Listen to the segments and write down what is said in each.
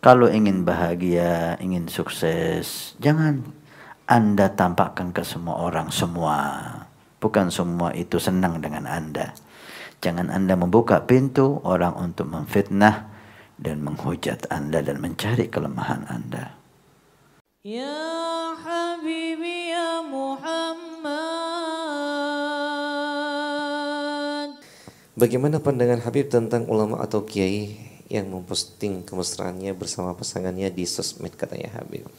Kalau ingin bahagia, ingin sukses, jangan Anda tampakkan ke semua orang semua. Bukan semua itu senang dengan Anda. Jangan Anda membuka pintu orang untuk memfitnah dan menghujat Anda dan mencari kelemahan Anda. Ya Habibi ya Muhammad. Bagaimana pandangan Habib tentang ulama atau kiai yang memposting kemesraannya bersama pasangannya di sosmed katanya Habib.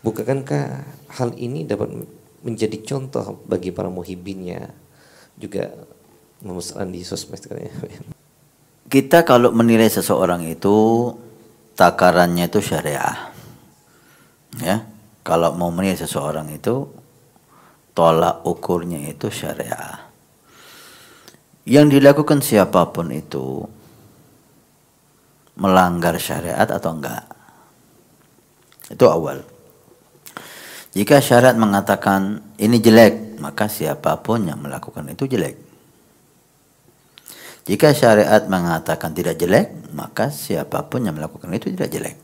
Bukankah hal ini dapat menjadi contoh bagi para muhibinnya juga memesraan di sosmed katanya Habib? Kita kalau menilai seseorang itu takarannya itu syariah. Ya, kalau mau menilai seseorang itu tolak ukurnya itu syariah. Yang dilakukan siapapun itu melanggar syariat atau enggak. Itu awal. Jika syariat mengatakan ini jelek, maka siapapun yang melakukan itu jelek. Jika syariat mengatakan tidak jelek, maka siapapun yang melakukan itu tidak jelek.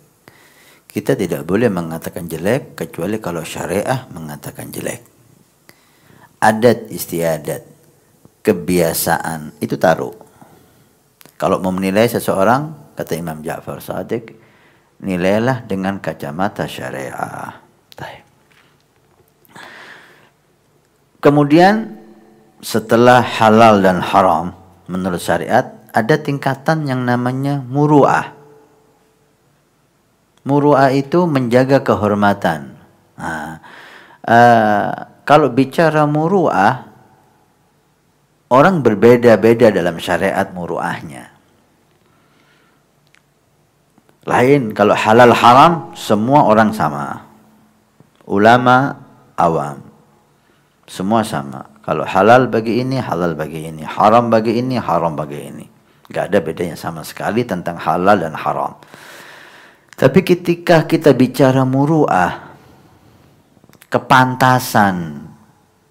Kita tidak boleh mengatakan jelek kecuali kalau syariah mengatakan jelek. Adat istiadat, kebiasaan itu taruh. Kalau mau menilai seseorang, kata Imam Ja'far Sadiq nilailah dengan kacamata syariah kemudian setelah halal dan haram menurut syariat ada tingkatan yang namanya muruah muruah itu menjaga kehormatan nah, uh, kalau bicara muruah orang berbeda-beda dalam syariat muruahnya lain kalau halal haram semua orang sama. Ulama awam. Semua sama. Kalau halal bagi ini, halal bagi ini. Haram bagi ini, haram bagi ini. Gak ada bedanya sama sekali tentang halal dan haram. Tapi ketika kita bicara muru'ah, kepantasan.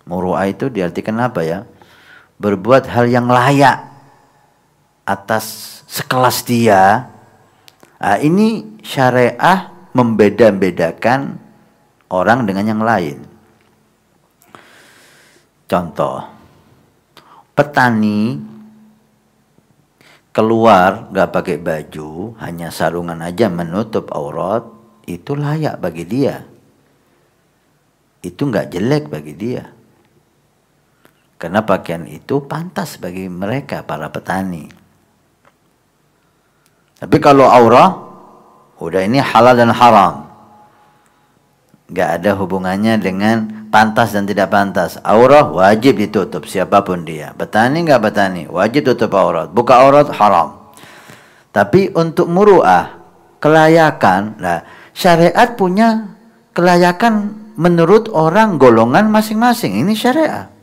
Muru'ah itu diartikan apa ya? Berbuat hal yang layak atas sekelas dia Nah, ini syariah membeda-bedakan orang dengan yang lain. Contoh, petani keluar gak pakai baju, hanya sarungan aja menutup aurat, itu layak bagi dia. Itu gak jelek bagi dia. Karena pakaian itu pantas bagi mereka para petani. Tapi kalau aurah, udah ini halal dan haram. Gak ada hubungannya dengan pantas dan tidak pantas. Aurah wajib ditutup siapapun dia. Betani gak betani, wajib tutup aurat. Buka aurat haram. Tapi untuk muruah, kelayakan, nah syariat punya kelayakan menurut orang golongan masing-masing. Ini syariat.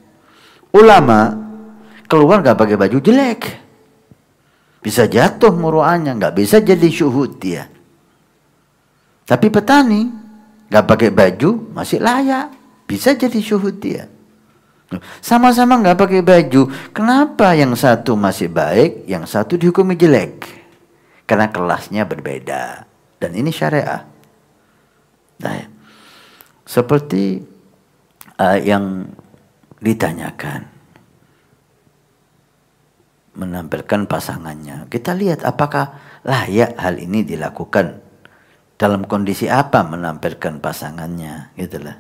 Ulama keluar gak pakai baju jelek bisa jatuh muruahnya, nggak bisa jadi syuhud dia. Tapi petani nggak pakai baju masih layak, bisa jadi syuhud dia. Sama-sama nggak pakai baju, kenapa yang satu masih baik, yang satu dihukumi jelek? Karena kelasnya berbeda. Dan ini syariah. Nah, ya. seperti uh, yang ditanyakan menampilkan pasangannya. Kita lihat apakah layak hal ini dilakukan. Dalam kondisi apa menampilkan pasangannya, gitulah.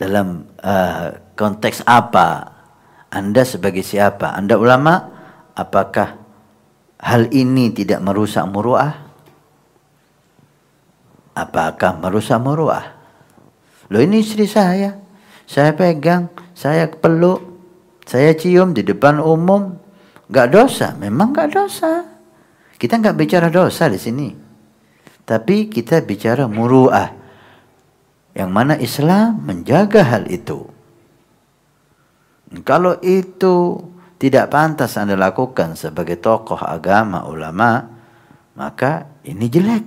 Dalam uh, konteks apa? Anda sebagai siapa? Anda ulama? Apakah hal ini tidak merusak muruah? Apakah merusak muruah? lo ini istri saya. Saya pegang, saya peluk, saya cium di depan umum, Gak dosa, memang gak dosa. Kita gak bicara dosa di sini. Tapi kita bicara muru'ah. Yang mana Islam menjaga hal itu. Kalau itu tidak pantas Anda lakukan sebagai tokoh agama, ulama, maka ini jelek.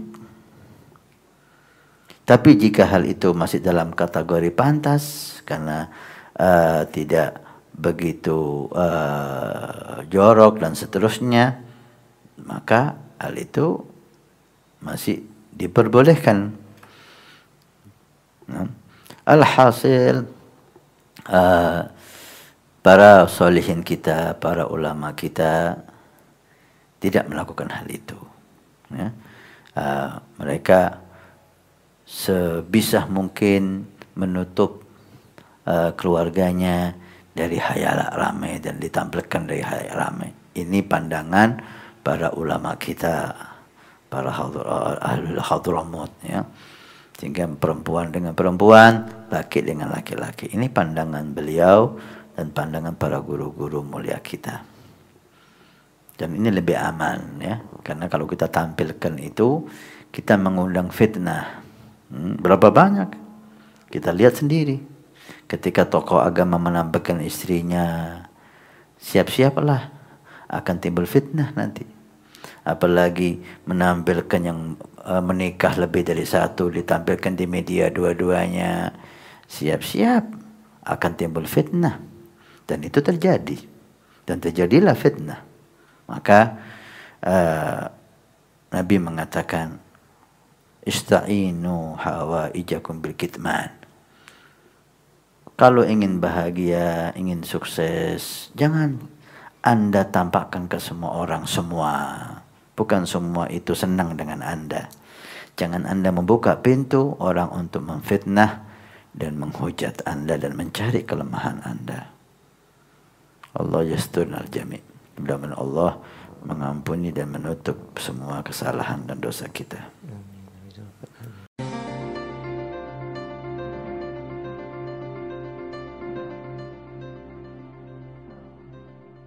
Tapi jika hal itu masih dalam kategori pantas karena uh, tidak begitu uh, jorok dan seterusnya maka hal itu masih diperbolehkan nah, alhasil uh, para solihin kita para ulama kita tidak melakukan hal itu ya. uh, mereka sebisa mungkin menutup uh, keluarganya dari hayal rame dan ditampilkan dari hayal rame. Ini pandangan para ulama kita, para hadur, ahlul hadramut ya. Sehingga perempuan dengan perempuan, laki dengan laki-laki. Ini pandangan beliau dan pandangan para guru-guru mulia kita. Dan ini lebih aman ya, karena kalau kita tampilkan itu, kita mengundang fitnah. Hmm, berapa banyak? Kita lihat sendiri Ketika tokoh agama menampakkan istrinya, siap-siaplah akan timbul fitnah nanti. Apalagi menampilkan yang e, menikah lebih dari satu, ditampilkan di media dua-duanya, siap-siap akan timbul fitnah. Dan itu terjadi. Dan terjadilah fitnah. Maka uh, Nabi mengatakan, Ista'inu hawa ijakum bil kitman kalau ingin bahagia, ingin sukses, jangan Anda tampakkan ke semua orang semua. Bukan semua itu senang dengan Anda. Jangan Anda membuka pintu orang untuk memfitnah dan menghujat Anda dan mencari kelemahan Anda. Allah yastun al-jami. Mudah-mudahan Allah mengampuni dan menutup semua kesalahan dan dosa kita.